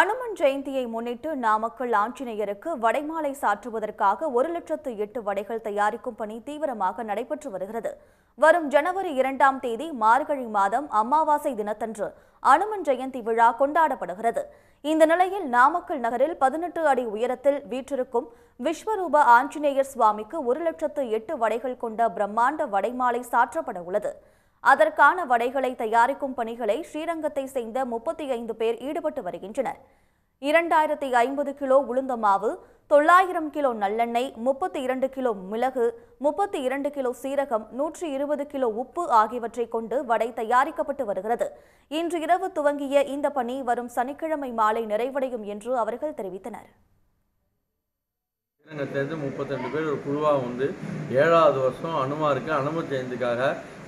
அனுமன் ஜெயந்தியை முன்னிட்டு நாமக்கல் ஆஞ்சநேயருக்கு வடைமாலை சாற்றுவதற்காக ஒரு லட்சத்து எட்டு வடைகள் தயாரிக்கும் பணி தீவிரமாக நடைபெற்று வருகிறது வரும் ஜனவரி இரண்டாம் தேதி மார்கழி மாதம் அமாவாசை தினத்தன்று அனுமன் ஜெயந்தி விழா கொண்டாடப்படுகிறது இந்த நிலையில் நாமக்கல் நகரில் பதினெட்டு அடி உயரத்தில் வீற்றிருக்கும் விஸ்வரூப ஆஞ்சநேயர் சுவாமிக்கு ஒரு லட்சத்து எட்டு வடைகள் கொண்ட பிரம்மாண்ட வடைமாலை சாற்றப்பட உள்ளது அதற்கான வடைகளை தயாரிக்கும் பணிகளை ஸ்ரீரங்கத்தை சேர்ந்த முப்பத்தி ஐந்து பேர் ஈடுபட்டு வருகின்றனர் இரண்டாயிரத்தி ஐம்பது கிலோ உளுந்த மாவு தொள்ளாயிரம் கிலோ நல்லெண்ணெய் முப்பத்தி இரண்டு கிலோ மிளகு முப்பத்தி இரண்டு கிலோ சீரகம் நூற்றி இருபது கிலோ உப்பு ஆகியவற்றை கொண்டு வடை தயாரிக்கப்பட்டு வருகிறது இன்று இரவு துவங்கிய இந்த பணி வரும் சனிக்கிழமை மாலை நிறைவடையும் என்று அவர்கள் தெரிவித்தனர் முப்பத்தி ரெண்டு பேர் ஒரு குழுவாக வந்து ஏழாவது வருஷம் அனுமாருக்கு அனுமதி ஐந்துக்காக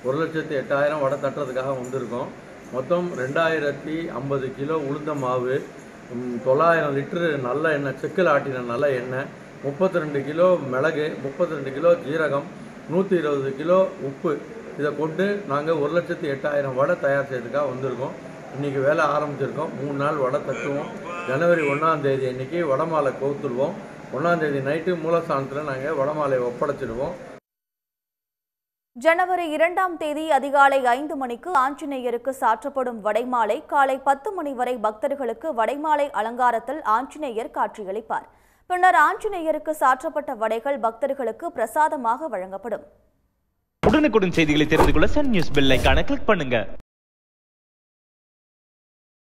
ஒரு லட்சத்து எட்டாயிரம் வடை தட்டுறதுக்காக வந்திருக்கோம் மொத்தம் ரெண்டாயிரத்தி ஐம்பது கிலோ உளுந்த மாவு தொள்ளாயிரம் லிட்டரு நல்ல எண்ணெய் செக்கில் ஆட்டின நல்ல எண்ணெய் முப்பத்தி ரெண்டு கிலோ மிளகு முப்பத்தி ரெண்டு கிலோ ஜீரகம் நூற்றி இருபது கிலோ உப்பு இதை கொண்டு நாங்கள் ஒரு லட்சத்து எட்டாயிரம் வடை தயார் செய்யறதுக்காக வந்திருக்கோம் இன்றைக்கி வேலை ஆரம்பிச்சிருக்கோம் மூணு நாள் வடை தட்டுவோம் ஜனவரி ஒன்றாந்தேதி தேதி அன்றைக்கி வடமாலை கோத்துருவோம் ஒன்றாந்தேதி நைட்டு மூலஸ்தானத்தில் நாங்கள் வடமாலையை ஒப்படைச்சிடுவோம் ஜனவரி இரண்டாம் தேதி அதிகாலை ஐந்து மணிக்கு ஆஞ்சநேயருக்கு சாற்றப்படும் வடைமாலை காலை பத்து மணி வரை பக்தர்களுக்கு வடைமாலை அலங்காரத்தில் ஆஞ்சநேயர் காட்சியளிப்பார் பின்னர் ஆஞ்சநேயருக்கு சாற்றப்பட்ட வடைகள் பக்தர்களுக்கு பிரசாதமாக வழங்கப்படும் உடனுக்குடன் செய்திகளை தெரிந்து கொள்ள சன் நியூஸ் கிளிக் பண்ணுங்க